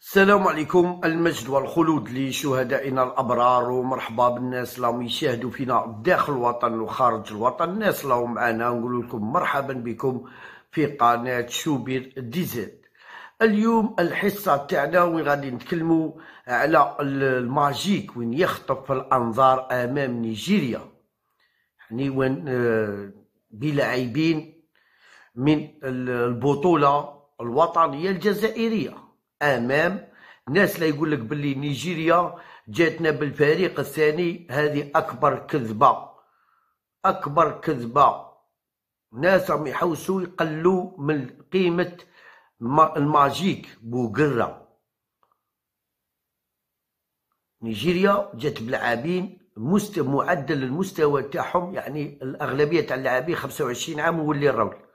السلام عليكم المجد والخلود لشهدائنا الابرار ومرحبا بالناس اللي راهم يشاهدوا فينا داخل الوطن وخارج الوطن الناس اللي راهم معانا نقول لكم مرحبا بكم في قناه شوبير ديزيد اليوم الحصه تاعنا وين غادي نتكلموا على الماجيك وين يخطف الانظار امام نيجيريا يعني وين آه، بلاعبين من البطوله الوطنيه الجزائريه امام ناس لا يقول لك باللي نيجيريا جاتنا بالفريق الثاني هذه اكبر كذبه اكبر كذبه ناس راهم يحوسوا يقلوا من قيمه الماجيك بوقره نيجيريا جات بلاعبين مست... معدل المستوى تاعهم يعني الاغلبيه تاع اللاعبين 25 عام وولي الرول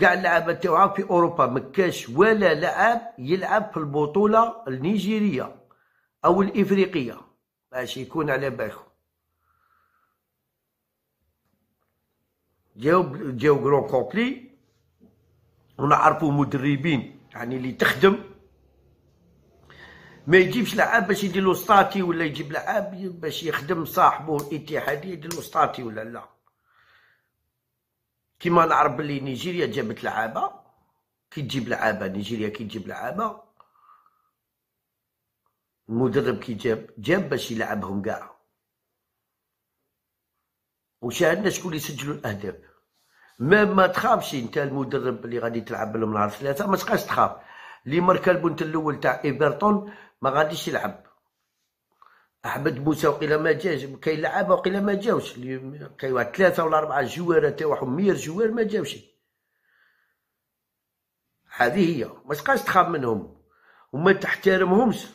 كاع اللعابه تاعو في اوروبا ما كاش ولا لاعب يلعب في البطوله النيجيريه او الافريقيه باش يكون على بالكم جاو جاو كرون كومبلي ونعرفوا مدربين يعني اللي تخدم ما يجيبش لعاب باش يدير ستاتي ولا يجيب لعاب باش يخدم صاحبه الاتحادي يدير ستاتي ولا لا كيما نعرف بلي نيجيريا جابت لعابه كي تجيب لعابه نيجيريا كي تجيب لعابه المدرب كي جاب جاب باش يلعبهم كاع وشاهدنا شكون اللي سجلوا الاهداف ما ما تخافش انت المدرب اللي غادي تلعب لهم نهار ثلاثه ما تبقاش تخاف لي ماركا البنت الاول تاع ايفرتون ما غاديش يلعب احمد موسى وقيلا ما جاش كاين لعابه وقيلا ما جاوش كاين واحد ثلاثه ولا اربعه جوار تاعهم مير جوار ما جاوش هذه هي ما تبقاش تخاف منهم وما تحترمهمش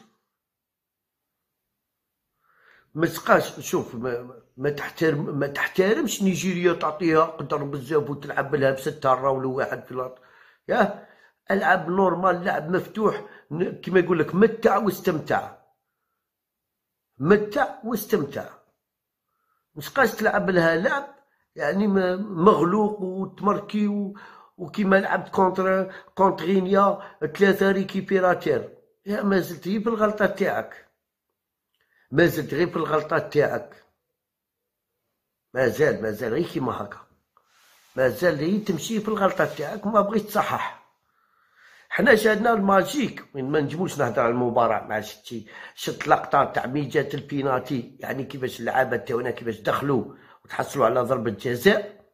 ما تبقاش شوف ما, ما تحترم ما تحترمش نيجيريا تعطيها قدر بزاف وتلعب لها بسته راول واحد في الارض ياه العب نورمال لعب مفتوح كما يقول لك متع واستمتع متع واستمتع مسقاش تلعب لها لعب يعني مغلوق وتمركي وكيما لعبت كونتر كونترينيا ثلاثة ريكيبيراتير يا ما زلت غير في الغلطة تاعك ما زلت غير في الغلطة تاعك مازال مازال غير كيما هكا مازال هي تمشي في الغلطة تاعك وما بغيت تصحح حنا جانا الماجيك وين ما نجموش نهضر على المباراه مع شتي شت لقطه تاع ميجات البيناتي يعني كيفاش اللعابه تاعنا كيفاش دخلوا وتحصلوا على ضربه جزاء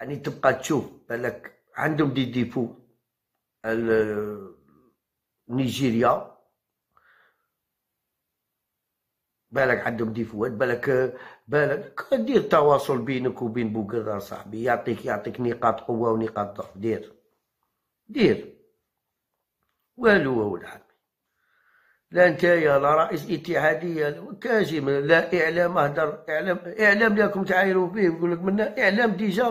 يعني تبقى تشوف بالك عندهم دي ديفو نيجيريا بالك عندهم ديفوات بالك بالك دير تواصل بينك وبين بوكرا صاحبي يعطيك يعطيك نقاط قوه ونقاط ضعف دير دير والو ولد عمي لا نتايا لا رئيس اتحاديه كاشي لا اعلام اهدر اعلام اعلام لكم تعايروا فيه يقول لك منا اعلام ديجا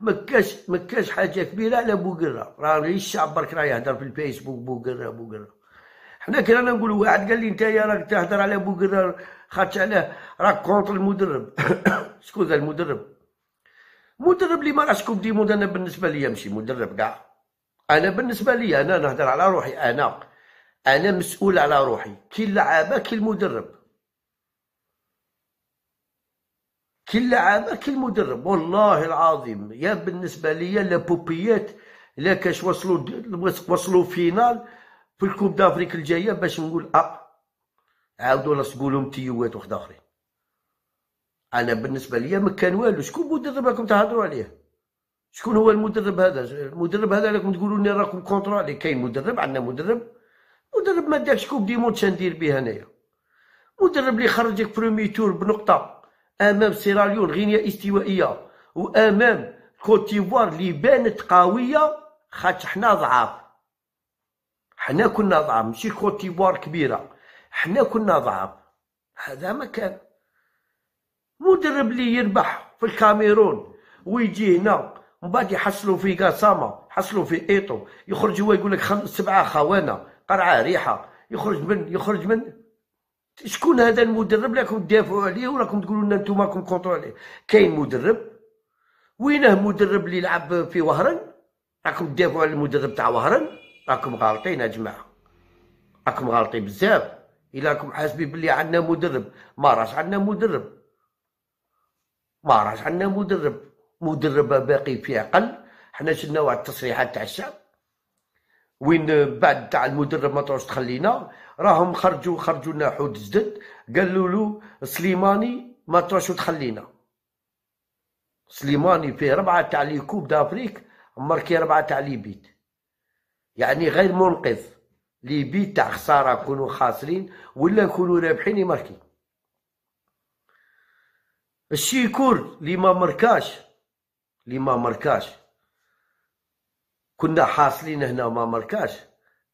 مكاش مكاش حاجه كبيره على بوقره راه الشعب برك راه يهدر في الفيسبوك بوقره بوقره حنا كي رانا نقولوا واحد قال لي نتايا راك تهدر على بوقره خاطش عليه راك كونتر المدرب شكون ذا المدرب مدرب لي ما راش كوب دي مود انا بالنسبه ليا ماشي مدرب كاع انا بالنسبه لي انا نهضر على روحي انا انا مسؤول على روحي كي اللعابه كي المدرب كي اللعابه كي المدرب والله العظيم يا بالنسبه لي لا بوبيات لا كاش وصلوا وصلوا فينال في الكوب دافريك الجايه باش نقول اه عاودوا ناس تقولهم تيوات واحد اخرين انا بالنسبه ليا ما كان والو شكون مدرب راكم تهضروا عليه شكون هو المدرب هذا المدرب هذا راكم تقولوا لي راكم كونترا لي كاين مدرب عندنا مدرب مدرب ما داكش كوب دي موند شندير به انايا مدرب اللي خرجك برومي تور بنقطه امام سيراليون غينيا استوائيه وامام كوت ديفوار اللي بانت قويه خاطر حنا ضعاف حنا كنا ضعاف ماشي كوت ديفوار كبيره حنا كنا ضعاف هذا ما كان مدرب اللي يربح في الكاميرون ويجي هنا من بعد يحصلوا في قاسامه يحصلوا في ايطو يخرج هو يقول لك خمس سبعه خوانه قرعه ريحه يخرج من يخرج من شكون هذا المدرب لكم راكم تدافعوا عليه وراكم تقولوا لنا انتم راكم كونترو عليه كاين مدرب وينه مدرب اللي يلعب في وهران راكم تدافعوا على المدرب تاع وهران راكم غالطين يا جماعه راكم غالطين بزاف الا راكم حاسبين بلي عندنا مدرب ما راش عندنا مدرب ما راش عندنا مدرب مدربه باقي في عقل حنا شلنا واحد التصريحات تاع الشعب وين بعد تاع المدرب ما تعرفش تخلينا راهم خرجوا خرجوا لنا حوت جدد قالوا له سليماني ما تعرفش تخلينا سليماني فيه ربعه تاع لي كوب دافريك ماركي ربعه تاع لي بيت يعني غير منقذ لي بيت تاع خساره نكونوا خاسرين ولا نكونوا رابحين يماركي الشيكور اللي ما مركاش لما مركاش كنا حاصلين هنا وما مركاش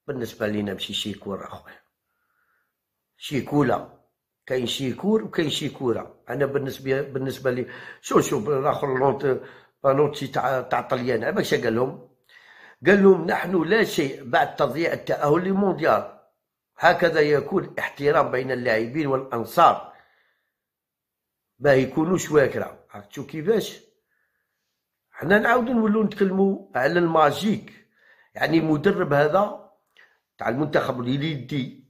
بالنسبه لينا ماشي شيكور اخويا شيكوله كاين شيكور وكاين شيكوره انا بالنسبه بالنسبه لي شو شو الاخر لونت بانوتشي تاع تاع طليان باش قال لهم قال لهم نحن لا شيء بعد تضييع التاهل للمونديال هكذا يكون احترام بين اللاعبين والانصار ما يكونوش واكره عرفتوا كيفاش حنا نعاودو نولو نتكلمو على الماجيك يعني المدرب هذا تاع المنتخب اليدي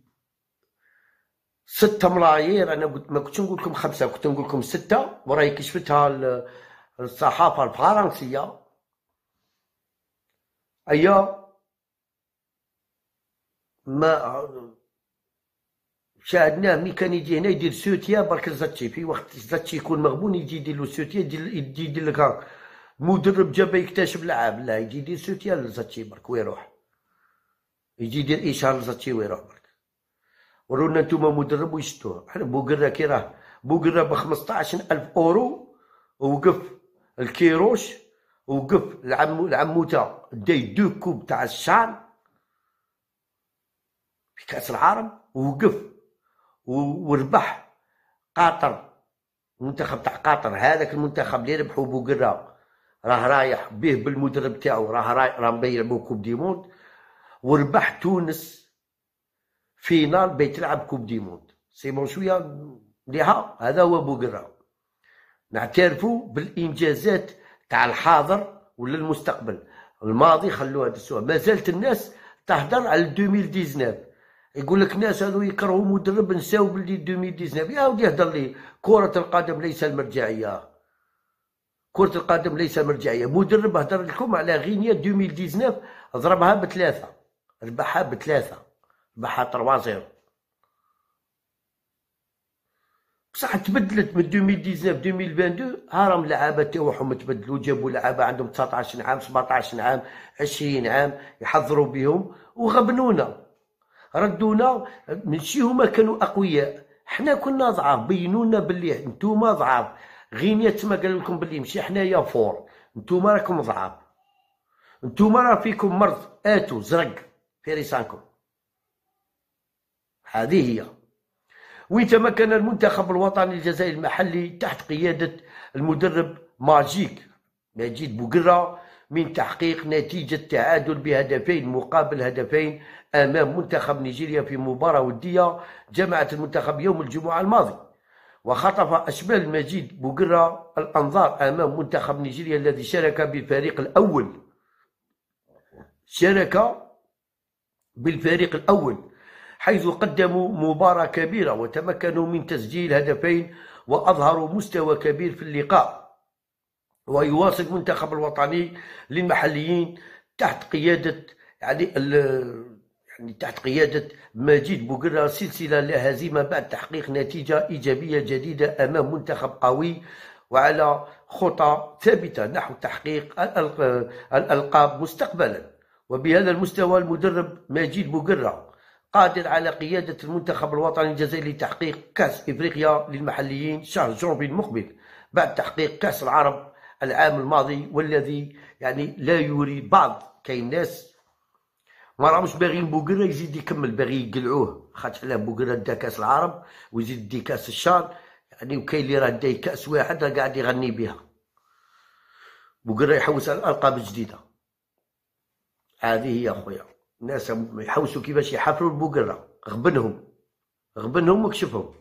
ستة ملايير انا قلت ما كنتش نقول لكم خمسة كنت نقول لكم ستة وراهي كشفتها الصحافة الفرنسية ايا ما شاهدناه مي كان يجي هنا يدير سوتيا برك الزاتشي في وقت الزاتشي يكون مغبون يجي يدير له سوتيا يدير يدير لك مدرب جاب يكتشف لعاب لا يجي يدير سوتيا لزاتشي برك ويروح يجي يدير اشار لزاتشي ويروح برك ورونا نتوما مدرب ويشتوه حنا بوكرا كي راه بوكرا ب 15000 اورو وقف الكيروش وقف العم العموته داي دو كوب تاع الشعر في كاس العالم ووقف وربح قطر المنتخب تاع قطر هذاك المنتخب اللي ربحوا بوكرا راه رايح به بالمدرب تاعو راه رايح راهم بيلعبوا كوب دي موند وربح تونس فينال بيتلعب كوب دي موند سي بون شويه مليحه هذا هو بوكرا نعترفوا بالانجازات تاع الحاضر ولا المستقبل الماضي خلوه درسوه مازالت الناس تهدر على 2019 يقول لك ناس هذو يكرهوا مدرب نساو بلي 2019 يا ودي هضر لي كره القدم ليس المرجعيه كرة القدم ليس مرجعية مدرب هضر لكم على غينيا 2019 ضربها بثلاثة ربحها بثلاثة ربحها 3-0 بصح تبدلت من 2019 2022 هرم لعابه تاعهم تبدلوا جابوا لعابه عندهم 19 عام 17 عام 20 عام يحضروا بهم وغبنونا ردونا ماشي هما كانوا اقوياء حنا كنا ضعاف بينونا بلي انتوما ضعاف غينيا تما قال لكم بلي ماشي حنايا فور نتوما راكم ضعاف نتوما راه فيكم مرض اتو زرق في ريسانكم هذه هي وينتما كان المنتخب الوطني الجزائري المحلي تحت قيادة المدرب ماجيك مجيد بوقرة من تحقيق نتيجة تعادل بهدفين مقابل هدفين أمام منتخب نيجيريا في مباراة ودية جمعت المنتخب يوم الجمعة الماضي وخطف أشبال المجيد بوقرة الأنظار أمام منتخب نيجيريا الذي شارك بالفريق الأول شارك بالفريق الأول حيث قدموا مباراة كبيرة وتمكنوا من تسجيل هدفين وأظهروا مستوى كبير في اللقاء ويواصل منتخب الوطني للمحليين تحت قيادة يعني يعني تحت قيادة مجيد بوقرة سلسلة لا هزيمة بعد تحقيق نتيجة إيجابية جديدة أمام منتخب قوي وعلى خطى ثابتة نحو تحقيق الألقاب مستقبلا وبهذا المستوى المدرب مجيد بوقرة قادر على قيادة المنتخب الوطني الجزائري لتحقيق كأس إفريقيا للمحليين شهر جنوبي المقبل بعد تحقيق كأس العرب العام الماضي والذي يعني لا يري بعض كاين ناس ما راهمش باغيين بوقرة يزيد يكمل باغي يقلعوه خاطش علاه بوقرة دا كاس العرب ويزيد دي كاس الشهر يعني وكاين اللي راه داي كاس واحد راه قاعد يغني بها بوقرة يحوس على الألقاب الجديدة هذه هي أخويا الناس يحوسوا كيفاش يحفروا البوقرة غبنهم غبنهم وكشفهم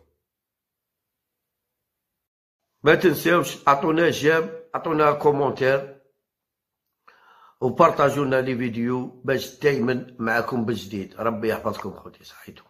ما تنساوش عطونا جيم عطونا كومونتير وبارطاجونا لي فيديو باش دايما معكم بالجديد ربي يحفظكم خوتي صحيتو